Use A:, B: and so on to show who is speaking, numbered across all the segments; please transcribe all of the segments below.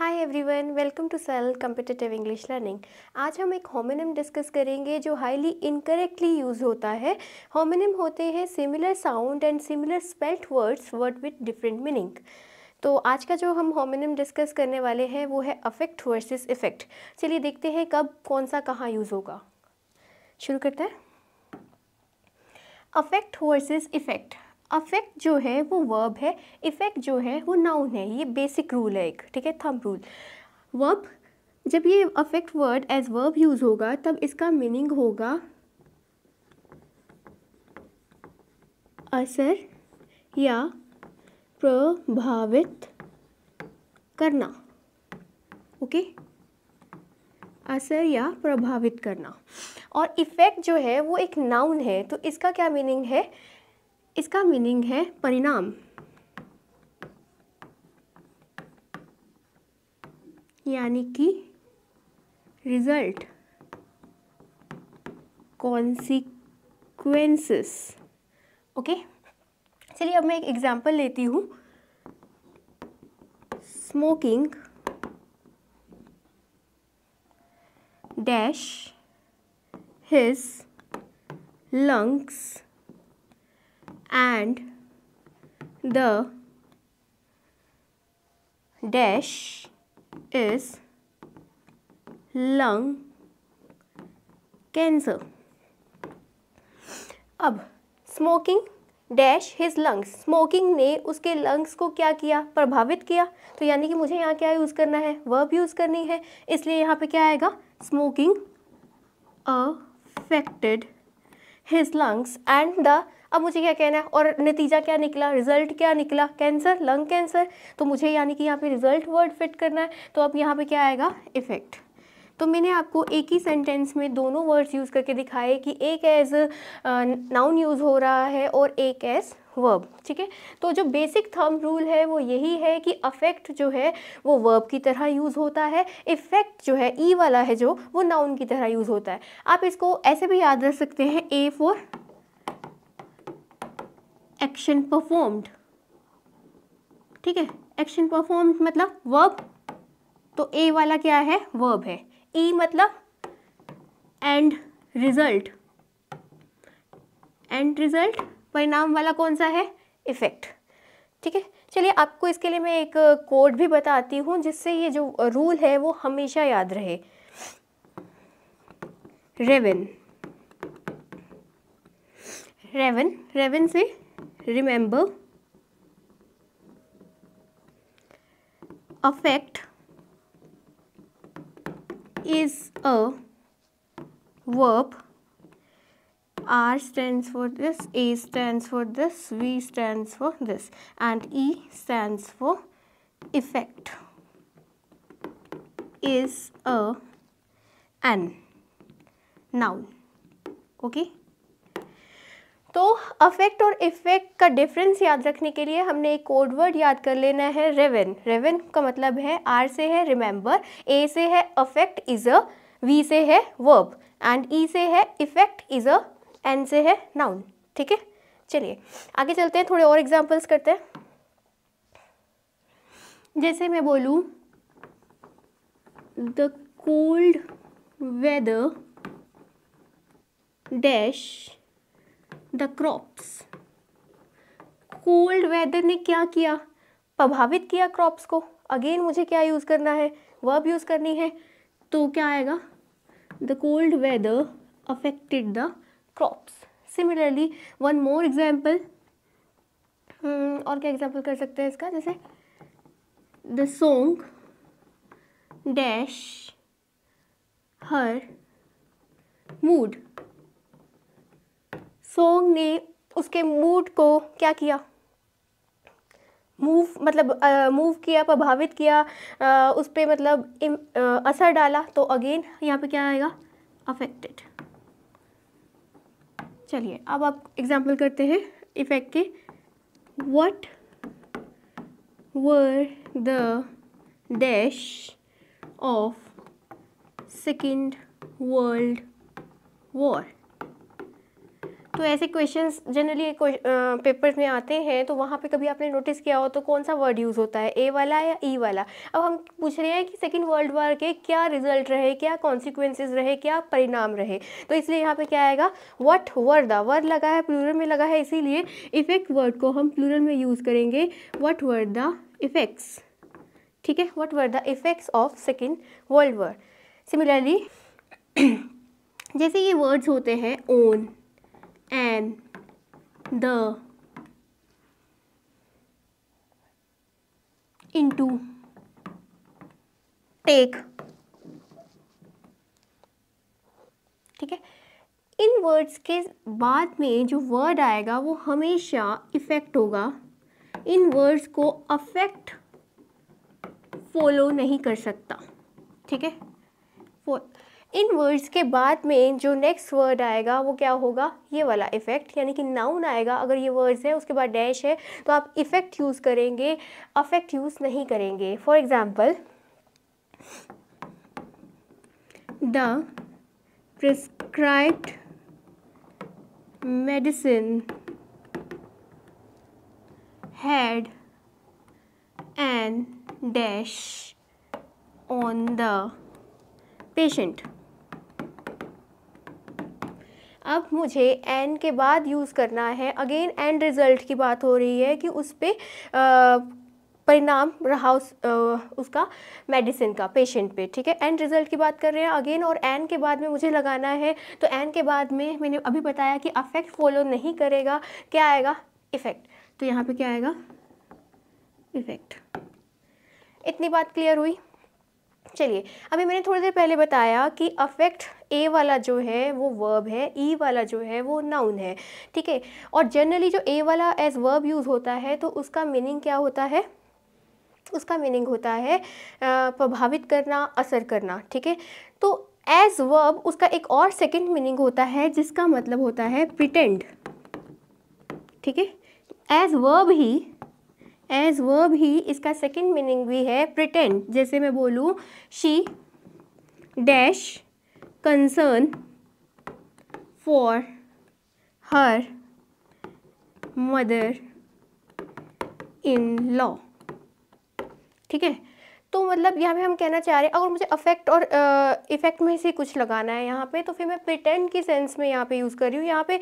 A: Hi everyone welcome to cell competitive English learning आज हम एक होमिनम डिस्कस करेंगे जो हाईली इनकरेक्टली यूज़ होता है होमिनम होते हैं similar sound and similar spelt words word with different meaning तो आज का जो हम होमिनम डिस्कस करने वाले हैं वो है अफेक्ट वर्सेस इफेक्ट चलिए देखते हैं कब कौन सा कहाँ यूज़ होगा शुरू करते हैं अफेक्ट वर्सेज इफेक्ट अफेक्ट जो है वो वर्ब है इफ़ेक्ट जो है वो नाउन है ये बेसिक रूल है एक ठीक है थम रूल वर्ब जब ये affect word as verb use होगा तब इसका मीनिंग होगा असर या प्रभावित करना ओके असर या प्रभावित करना और इफ़ेक्ट जो है वो एक नाउन है तो इसका क्या मीनिंग है इसका मीनिंग है परिणाम यानी कि रिजल्ट कॉन्सिक्वेंसेस ओके चलिए अब मैं एक एग्जांपल लेती हूँ smoking dash his lungs and the dash is lung cancer अब smoking dash his lungs smoking ने उसके लंग्स को क्या किया प्रभावित किया तो यानी कि मुझे यहाँ क्या यूज़ करना है वर्ब यूज़ करनी है इसलिए यहाँ पे क्या आएगा smoking affected his lungs and the अब मुझे क्या कहना है और नतीजा क्या निकला रिजल्ट क्या निकला कैंसर लंग कैंसर तो मुझे यानी कि यहाँ पे रिजल्ट वर्ड फिट करना है तो अब यहाँ पे क्या आएगा इफेक्ट तो मैंने आपको एक ही सेंटेंस में दोनों वर्ड्स यूज़ करके दिखाए कि एक एज नाउन यूज़ हो रहा है और एक एज वर्ब ठीक है तो जो बेसिक थर्म रूल है वो यही है कि अफेक्ट जो है वो वर्ब की तरह यूज़ होता है इफेक्ट जो है ई e वाला है जो वो नाउन की तरह यूज़ होता है आप इसको ऐसे भी याद रख सकते हैं ए फॉर एक्शन परफॉर्म्ड ठीक है एक्शन परफॉर्म मतलब वर्ब तो ए वाला क्या है वर्ब है ई e मतलब एंड रिजल्ट एंड रिजल्ट परिणाम वाला कौन सा है इफेक्ट ठीक है चलिए आपको इसके लिए मैं एक कोड भी बताती हूँ जिससे ये जो रूल है वो हमेशा याद रहे रेवन रेवन रेवन से remember affect is a verb R stands for this, A stands for this, V stands for this and E stands for effect is a an noun okay तो affect और effect का difference याद रखने के लिए हमने एक कोड वर्ड याद कर लेना है रेवन रेवन का मतलब है आर से है रिमेंबर ए से है अफेक्ट इज अ वी से है वर्ब एंड ई से है इफेक्ट इज अ एन से है नाउन ठीक है चलिए आगे चलते हैं थोड़े और एग्जाम्पल्स करते हैं जैसे मैं बोलूँ the cold weather dash the crops cold weather ने क्या किया प्रभावित किया क्रॉप्स को अगेन मुझे क्या यूज़ करना है वर्ब यूज़ करनी है तो क्या आएगा the cold weather affected the crops similarly one more example और क्या एग्जाम्पल कर सकते हैं इसका जैसे the song dash her mood song ने उसके मूड को क्या किया मूव मतलब मूव किया प्रभावित किया uh, उस पर मतलब इम, uh, असर डाला तो अगेन यहाँ पे क्या आएगा अफेक्टेड चलिए अब आप एग्जाम्पल करते हैं इफेक्ट के what were the dash of second world war तो ऐसे क्वेश्चंस जनरली पेपर्स में आते हैं तो वहाँ पे कभी आपने नोटिस किया हो तो कौन सा वर्ड यूज़ होता है ए वाला या ई e वाला अब हम पूछ रहे हैं कि सेकेंड वर्ल्ड वार के क्या रिजल्ट रहे क्या कॉन्सिक्वेंसेज रहे क्या परिणाम रहे तो इसलिए यहाँ पर क्या आएगा वट वर द वर्ड लगा है प्लूरल में लगा है इसीलिए इफेक्ट वर्ड को हम प्लूरल में यूज़ करेंगे वट वर द इफेक्ट्स ठीक है what were the effects of second world war similarly जैसे ये वर्ड्स होते हैं on and the into take ठीक है इन वर्ड्स के बाद में जो वर्ड आएगा वो हमेशा इफेक्ट होगा इन वर्ड्स को अफेक्ट फॉलो नहीं कर सकता ठीक है इन वर्ड्स के बाद में जो नेक्स्ट वर्ड आएगा वो क्या होगा ये वाला इफ़ेक्ट यानी कि नाउन आएगा अगर ये वर्ड्स है उसके बाद डैश है तो आप इफ़ेक्ट यूज़ करेंगे अफेक्ट यूज़ नहीं करेंगे for example the prescribe medicine had an dash on the patient अब मुझे एन के बाद यूज़ करना है अगेन एंड रिज़ल्ट की बात हो रही है कि उस पर परिणाम रहा उस आ, उसका मेडिसिन का पेशेंट पे ठीक है एंड रिज़ल्ट की बात कर रहे हैं अगेन और एन के बाद में मुझे लगाना है तो एन के बाद में मैंने अभी बताया कि अफेक्ट फॉलो नहीं करेगा क्या आएगा इफ़ेक्ट तो यहाँ पे क्या आएगा इफ़ेक्ट इतनी बात क्लियर हुई चलिए अभी मैंने थोड़ी देर पहले बताया कि अफेक्ट ए वाला जो है वो वर्ब है ई e वाला जो है वो नाउन है ठीक है और जनरली जो ए वाला एज वर्ब यूज़ होता है तो उसका मीनिंग क्या होता है उसका मीनिंग होता है प्रभावित करना असर करना ठीक है तो एज वर्ब उसका एक और सेकेंड मीनिंग होता है जिसका मतलब होता है प्रिटेंड ठीक है एज वर्ब ही एज वर्ब ही इसका सेकेंड मीनिंग भी है प्रिटेंड जैसे मैं बोलूँ she dash concern for her mother in law ठीक है तो मतलब यहाँ पे हम कहना चाह रहे हैं अगर मुझे अफेक्ट और इफेक्ट में से कुछ लगाना है यहाँ पे तो फिर मैं प्रिटेंड की सेंस में यहाँ पे यूज़ कर रही हूँ यहाँ पे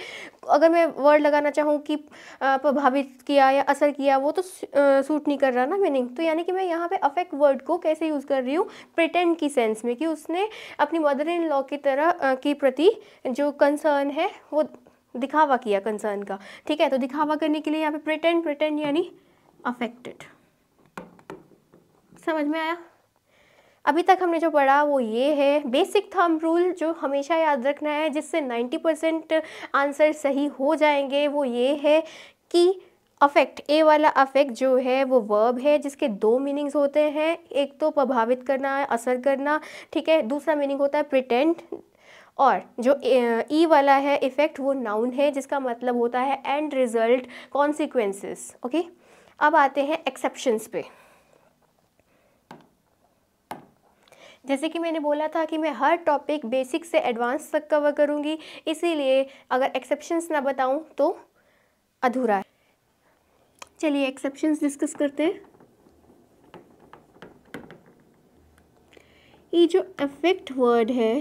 A: अगर मैं वर्ड लगाना चाहूँ कि प्रभावित किया या असर किया वो तो सूट नहीं कर रहा ना मीनिंग तो यानी कि मैं यहाँ पे अफेक्ट वर्ड को कैसे यूज़ कर रही हूँ प्रिटेंड की सेंस में कि उसने अपनी मदर इन लॉ की तरह के प्रति जो कंसर्न है वो दिखावा किया कंसर्न का ठीक है तो दिखावा करने के लिए यहाँ पे प्रिटेंड प्रिटेंड यानी अफेक्टेड समझ में आया अभी तक हमने जो पढ़ा वो ये है बेसिक थम रूल जो हमेशा याद रखना है जिससे 90 परसेंट आंसर सही हो जाएंगे वो ये है कि अफेक्ट ए वाला अफेक्ट जो है वो वर्ब है जिसके दो मीनिंग्स होते हैं एक तो प्रभावित करना असर करना ठीक है दूसरा मीनिंग होता है प्रिटेंट और जो ई e वाला है इफ़ेक्ट वो नाउन है जिसका मतलब होता है एंड रिजल्ट कॉन्सिक्वेंसेस ओके अब आते हैं एक्सेप्शंस पे जैसे कि मैंने बोला था कि मैं हर टॉपिक बेसिक से एडवांस तक कवर करूँगी इसीलिए अगर एक्सेप्शंस ना बताऊँ तो अधूरा है चलिए एक्सेप्शंस डिस्कस करते हैं ये जो अफेक्ट वर्ड है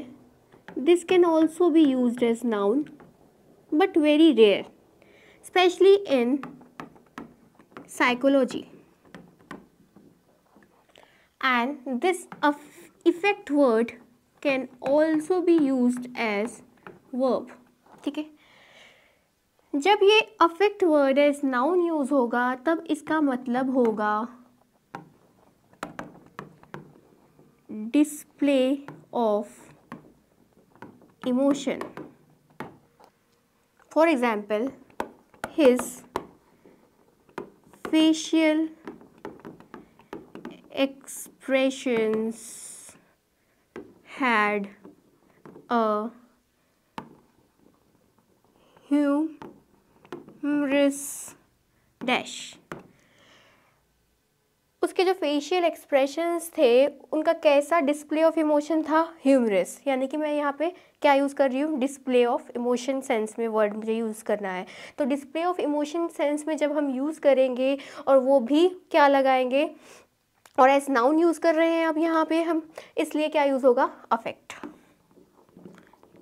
A: this can also be use as noun but very rare specially in psychology and this effect word can also be use as verb ठीक है जब ये affect word as noun use होगा तब इसका मतलब होगा display of emotion for example his facial expressions had a humorous dash. उसके जो फेशियल एक्सप्रेशंस थे उनका कैसा डिस्प्ले ऑफ इमोशन था ह्यूमरस यानी कि मैं यहाँ पे क्या यूज़ कर रही हूँ डिस्प्ले ऑफ इमोशन सेंस में वर्ड मुझे यूज़ करना है तो डिस्प्ले ऑफ इमोशन सेंस में जब हम यूज़ करेंगे और वो भी क्या लगाएंगे और एज नाउन यूज़ कर रहे हैं अब यहाँ पे हम इसलिए क्या यूज़ होगा अफेक्ट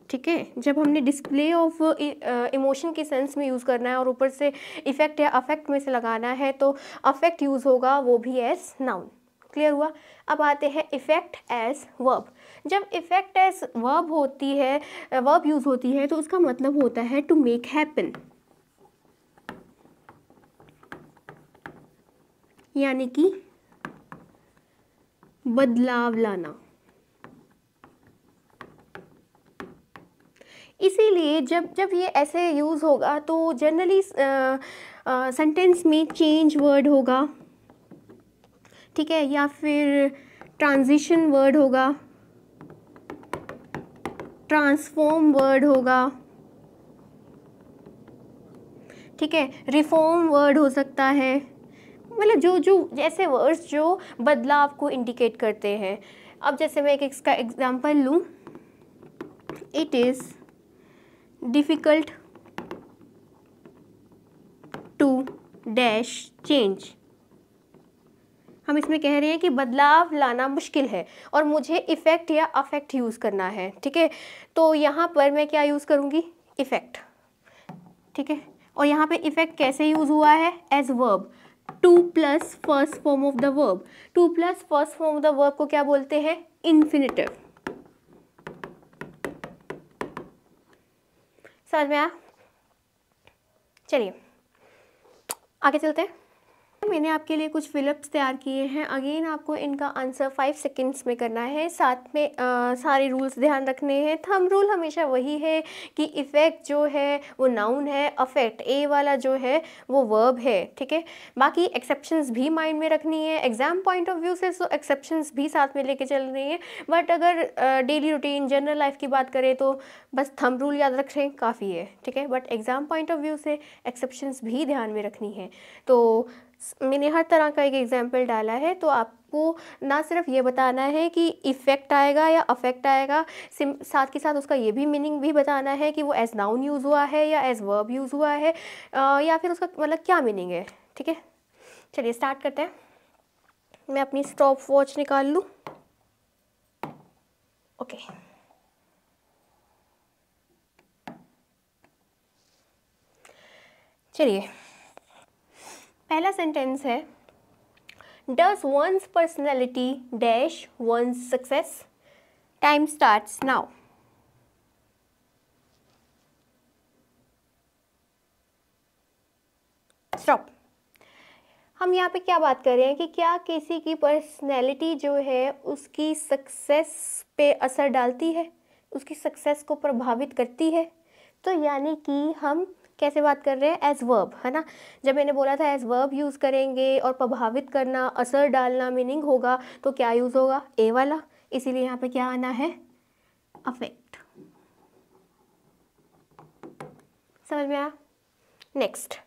A: ठीक है जब हमने डिस्प्ले ऑफ इमोशन के सेंस में यूज़ करना है और ऊपर से इफेक्ट या अफेक्ट में से लगाना है तो अफेक्ट यूज़ होगा वो भी एज नाउन क्लियर हुआ अब आते हैं इफ़ेक्ट एज वर्ब जब इफ़ेक्ट एज वर्ब होती है वर्ब यूज़ होती है तो उसका मतलब होता है टू मेक हैपन यानी कि बदलाव लाना इसीलिए जब जब ये ऐसे यूज़ होगा तो जनरली सेंटेंस में चेंज वर्ड होगा ठीक है या फिर ट्रांजिशन वर्ड होगा ट्रांसफॉर्म वर्ड होगा ठीक है रिफॉर्म वर्ड हो सकता है मतलब जो जो जैसे वर्ड्स जो बदलाव को इंडिकेट करते हैं अब जैसे मैं एक इसका एग्जांपल लूँ it is difficult to dash change हम इसमें कह रहे हैं कि बदलाव लाना मुश्किल है और मुझे इफ़ेक्ट या अफेक्ट यूज़ करना है ठीक है तो यहाँ पर मैं क्या यूज़ करूँगी इफ़ेक्ट ठीक है और यहाँ पे इफ़ेक्ट कैसे यूज़ हुआ है as verb to plus first form of the verb to plus first form of the verb को क्या बोलते हैं इन्फिनेटिव समझ में आया चलिए आगे चलते हैं तो मैंने आपके लिए कुछ फिलअप्स तैयार किए हैं अगेन आपको इनका आंसर फाइव सेकेंड्स में करना है साथ में आ, सारे रूल्स ध्यान रखने हैं थम रूल हमेशा वही है कि इफ़ेक्ट जो है वो नाउन है अफेक्ट ए वाला जो है वो वर्ब है ठीक है बाकी एक्सेप्शंस भी माइंड में रखनी है एग्ज़ाम पॉइंट ऑफ व्यू से सो एक्सेप्शंस भी साथ में लेके चल रही है बट अगर डेली रूटीन जनरल लाइफ की बात करें तो बस थम रूल याद रखें काफ़ी है ठीक है but exam point of view से एक्सेप्शंस भी ध्यान में रखनी है तो मैंने हर तरह का एक एग्ज़ाम्पल डाला है तो आपको ना सिर्फ ये बताना है कि इफ़ेक्ट आएगा या अफेक्ट आएगा साथ के साथ उसका ये भी मीनिंग भी बताना है कि वो एज नाउन यूज़ हुआ है या एज वर्ब यूज़ हुआ है या फिर उसका मतलब क्या मीनिंग है ठीक है चलिए स्टार्ट करते हैं मैं अपनी स्टॉप वॉच निकाल लूँ ओके चलिए पहला सेंटेंस है does one's personality dash one's success time starts now stop हम यहाँ पे क्या बात कर रहे हैं कि क्या किसी की पर्सनैलिटी जो है उसकी सक्सेस पे असर डालती है उसकी सक्सेस को प्रभावित करती है तो यानी कि हम कैसे बात कर रहे हैं एज वर्ब है ना जब मैंने बोला था एज वर्ब यूज़ करेंगे और प्रभावित करना असर डालना मीनिंग होगा तो क्या यूज़ होगा ए वाला इसीलिए यहाँ पे क्या आना है अफेक्ट समझ में आया next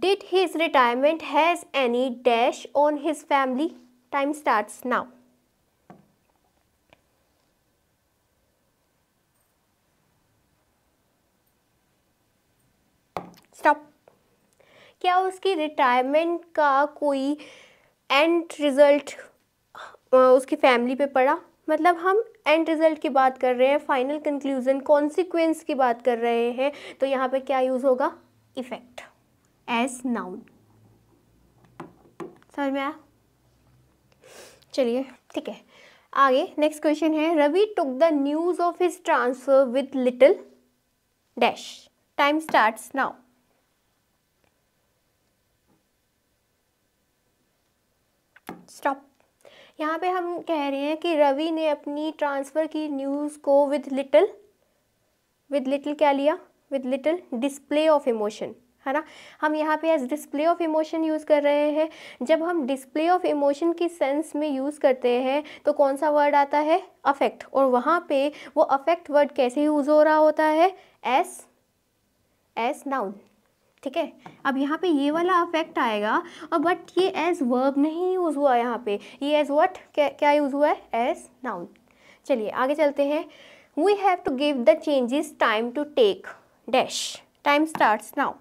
A: did his retirement has any dash on his family time starts now stop क्या उसकी रिटायरमेंट का कोई एंड रिज़ल्ट उसकी फैमिली पे पड़ा मतलब हम एंड रिज़ल्ट की बात कर रहे हैं फाइनल कंक्लूज़न कॉन्सिक्वेंस की बात कर रहे हैं तो यहाँ पे क्या यूज़ होगा इफ़ेक्ट एज नाउन समझ में आया चलिए ठीक है आगे नेक्स्ट क्वेश्चन है Ravi took the news of his transfer with little dash time starts now stop यहाँ पे हम कह रहे हैं कि रवि ने अपनी ट्रांसफ़र की न्यूज़ को विद लिटल विद लिटिल क्या लिया with little display of emotion है ना हम यहाँ पे as display of emotion use कर रहे हैं जब हम डिस्प्ले ऑफ इमोशन की सेंस में यूज़ करते हैं तो कौन सा वर्ड आता है अफेक्ट और वहाँ पे वो अफेक्ट वर्ड कैसे यूज़ हो रहा होता है एस एस नाउन ठीक है अब यहाँ पे ये वाला अफेक्ट आएगा और बट ये एज वर्ब नहीं यूज़ हुआ यहाँ पे ये एज वट क्या क्या यूज़ हुआ है एज नाउन चलिए आगे चलते हैं we have to give the changes time to take dash time starts now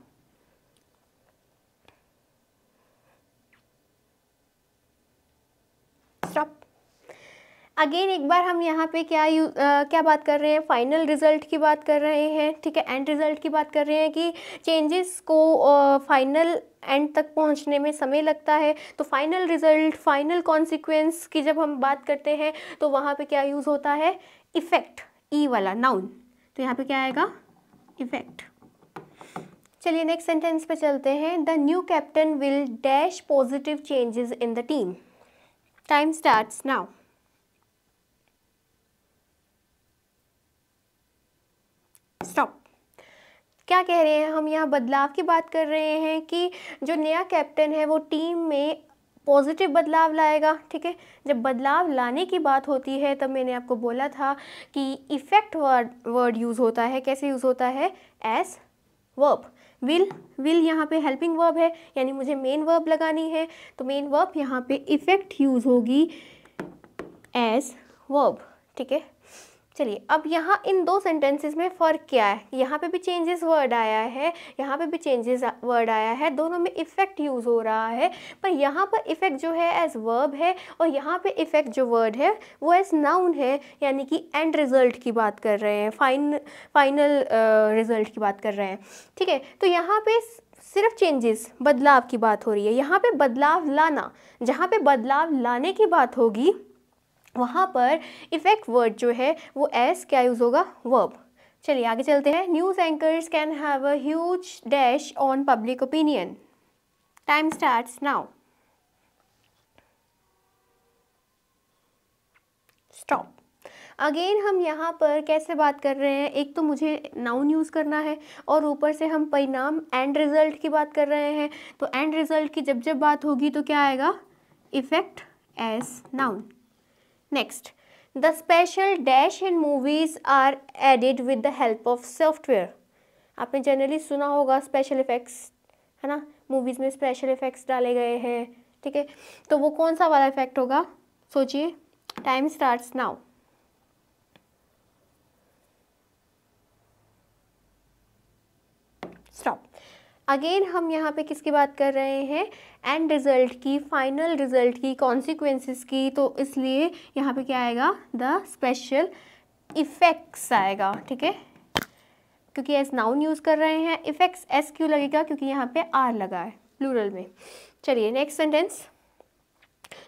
A: again एक बार हम यहाँ पे क्या यू आ, क्या बात कर रहे हैं फाइनल रिज़ल्ट की बात कर रहे हैं ठीक है एंड रिज़ल्ट की बात कर रहे हैं कि चेंजेस को फाइनल एंड तक पहुंचने में समय लगता है तो फाइनल रिज़ल्ट फाइनल कॉन्सिक्वेंस की जब हम बात करते हैं तो वहाँ पे क्या यूज़ होता है इफ़ेक्ट ई e वाला नाउन तो यहाँ पे क्या आएगा इफ़ेक्ट चलिए नेक्स्ट सेंटेंस पे चलते हैं the new captain will dash positive changes in the team time starts now क्या कह रहे हैं हम यहाँ बदलाव की बात कर रहे हैं कि जो नया कैप्टन है वो टीम में पॉजिटिव बदलाव लाएगा ठीक है जब बदलाव लाने की बात होती है तब मैंने आपको बोला था कि इफ़ेक्ट वर्ड वर्ड यूज़ होता है कैसे यूज़ होता है एस वर्ब विल विल यहाँ पे हेल्पिंग वर्ब है यानी मुझे मेन वर्ब लगानी है तो मेन वर्ब यहाँ पे इफ़ेक्ट यूज़ होगी एज वर्ब ठीक है चलिए अब यहाँ इन दो सेंटेंसेस में फ़र्क क्या है यहाँ पे भी चेंजेस वर्ड आया है यहाँ पे भी चेंजेस वर्ड आया है दोनों में इफ़ेक्ट यूज़ हो रहा है पर यहाँ पर इफ़ेक्ट जो है एज वर्ब है और यहाँ पे इफ़ेक्ट जो वर्ड है वो एज नाउन है यानी कि एंड रिज़ल्ट की बात कर रहे हैं फाइन फाइनल रिज़ल्ट की बात कर रहे हैं ठीक है तो यहाँ पर सिर्फ चेंजेस बदलाव की बात हो रही है यहाँ पर बदलाव लाना जहाँ पर बदलाव लाने की बात होगी वहाँ पर इफेक्ट वर्ड जो है वो एस क्या यूज़ होगा वर्ब चलिए आगे चलते हैं news anchors can have a huge dash on public opinion time start now stop again हम यहाँ पर कैसे बात कर रहे हैं एक तो मुझे नाउन यूज़ करना है और ऊपर से हम परिणाम एंड रिज़ल्ट की बात कर रहे हैं तो एंड रिज़ल्ट की जब जब बात होगी तो क्या आएगा effect as noun next the special dash in movies are added with the help of software आपने जनरली सुना होगा स्पेशल इफ़ेक्ट्स है ना मूवीज़ में स्पेशल इफ़ेक्ट्स डाले गए हैं ठीक है तो वो कौन सा वाला इफ़ेक्ट होगा सोचिए time starts now stop again हम यहाँ पे किसकी बात कर रहे हैं एंड रिज़ल्ट की फाइनल रिज़ल्ट की कॉन्सिक्वेंसेस की तो इसलिए यहाँ पे क्या आएगा द स्पेशल इफ़ेक्ट्स आएगा ठीक है क्योंकि एस नाउन यूज़ कर रहे हैं इफ़ेक्ट्स एस क्यू लगेगा क्योंकि यहाँ पे आर लगा है प्लूरल में चलिए next sentence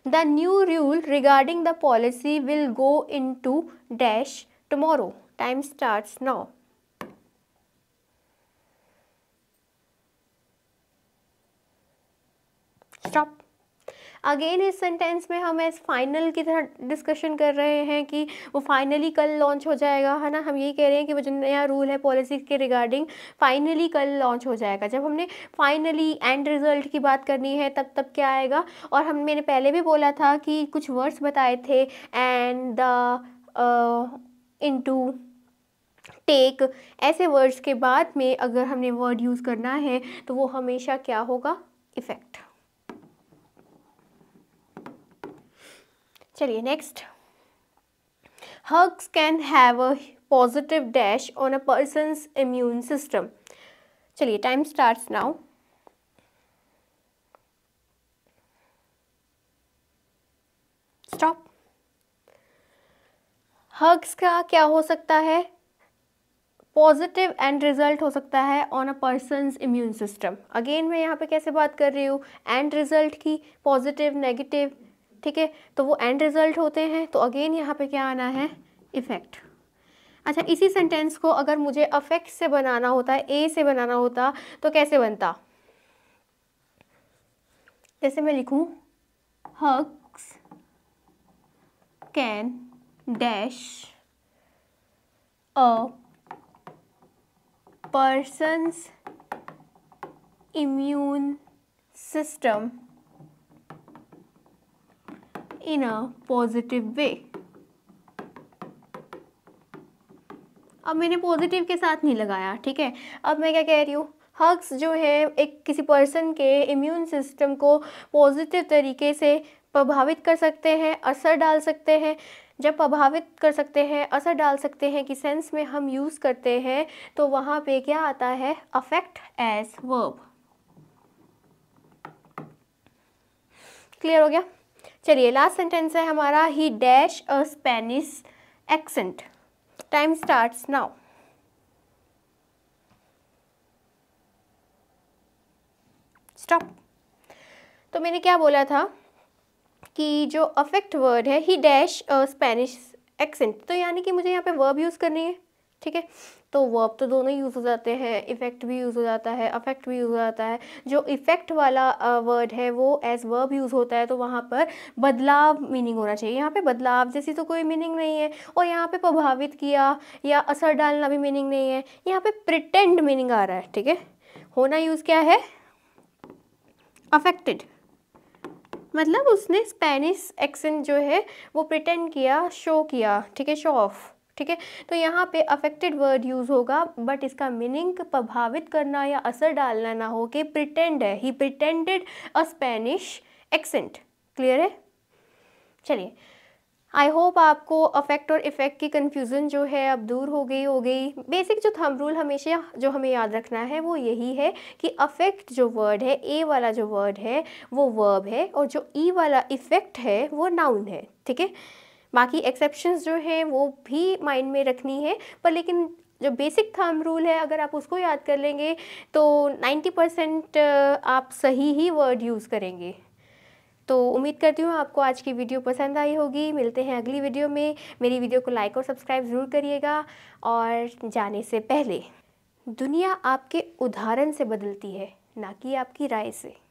A: the new rule regarding the policy will go into dash tomorrow time start now stop again इस सेंटेंस में हम इस फाइनल की तरह डिस्कशन कर रहे हैं कि वो फाइनली कल लॉन्च हो जाएगा है ना हम यही कह रहे हैं कि वो जो नया रूल है पॉलिसी के रिगार्डिंग फाइनली कल लॉन्च हो जाएगा जब हमने फाइनली एंड रिजल्ट की बात करनी है तब तब क्या आएगा और हम मैंने पहले भी बोला था कि कुछ वर्ड्स बताए थे and the in to take ऐसे वर्ड्स के बाद में अगर हमने वर्ड यूज़ करना है तो वो हमेशा क्या होगा इफ़ेक्ट चलिए next hugs can have a positive dash on a person immune system चलिए time start now stop hugs का क्या हो सकता है पॉजिटिव एंड रिजल्ट हो सकता है on a person immune system again मैं यहाँ पे कैसे बात कर रही हूँ एंड रिजल्ट की पॉजिटिव नेगेटिव ठीक है तो वो एंड रिजल्ट होते हैं तो अगेन यहाँ पे क्या आना है इफ़ेक्ट अच्छा इसी सेंटेंस को अगर मुझे अफेक्ट से बनाना होता है ए से बनाना होता तो कैसे बनता जैसे मैं लिखूं hugs can dash a person's immune system in a positive way. अब मैंने पॉजिटिव के साथ नहीं लगाया ठीक है अब मैं क्या कह रही हूँ हक्स जो है एक किसी पर्सन के इम्यून सिस्टम को पॉजिटिव तरीके से प्रभावित कर सकते हैं असर डाल सकते हैं जब प्रभावित कर सकते हैं असर डाल सकते हैं कि सेंस में हम यूज़ करते हैं तो वहाँ पे क्या आता है अफेक्ट एज वर्ब क्लियर हो गया चलिए लास्ट सेंटेंस है हमारा he dash a Spanish accent time starts now stop तो मैंने क्या बोला था कि जो अफेक्ट वर्ड है he dash a Spanish accent तो यानी कि मुझे यहाँ पे वर्ब यूज़ करनी है ठीक है तो वर्ब तो दोनों यूज़ हो जाते हैं इफ़ेक्ट भी यूज़ हो जाता है अफेक्ट भी यूज़ हो जाता है जो इफ़ेक्ट वाला वर्ड है वो एज वर्ब यूज़ होता है तो वहाँ पर बदलाव मीनिंग होना चाहिए यहाँ पे बदलाव जैसी तो कोई मीनिंग नहीं है और यहाँ पे प्रभावित किया या असर डालना भी मीनिंग नहीं है यहाँ पे प्रिटेंड मीनिंग आ रहा है ठीक है होना यूज़ क्या है अफेक्टेड मतलब उसने स्पेनिश एक्सेंट जो है वो प्रिटेंड किया शो किया ठीक है शो ऑफ ठीक है तो यहाँ पे अफेक्टेड वर्ड यूज़ होगा बट इसका मीनिंग प्रभावित करना या असर डालना ना हो कि प्रिटेंड है he pretended a Spanish accent clear है चलिए आई होप आपको अफेक्ट और इफेक्ट की कन्फ्यूज़न जो है अब दूर हो गई हो गई बेसिक जो थम रूल हमेशा जो हमें याद रखना है वो यही है कि अफेक्ट जो वर्ड है ए वाला जो वर्ड है वो वर्ब है और जो ई e वाला इफेक्ट है वो नाउन है ठीक है बाकी एक्सेप्शंस जो हैं वो भी माइंड में रखनी है पर लेकिन जो बेसिक थम रूल है अगर आप उसको याद कर लेंगे तो 90 परसेंट आप सही ही वर्ड यूज़ करेंगे तो उम्मीद करती हूँ आपको आज की वीडियो पसंद आई होगी मिलते हैं अगली वीडियो में मेरी वीडियो को लाइक और सब्सक्राइब ज़रूर करिएगा और जाने से पहले दुनिया आपके उदाहरण से बदलती है ना कि आपकी राय से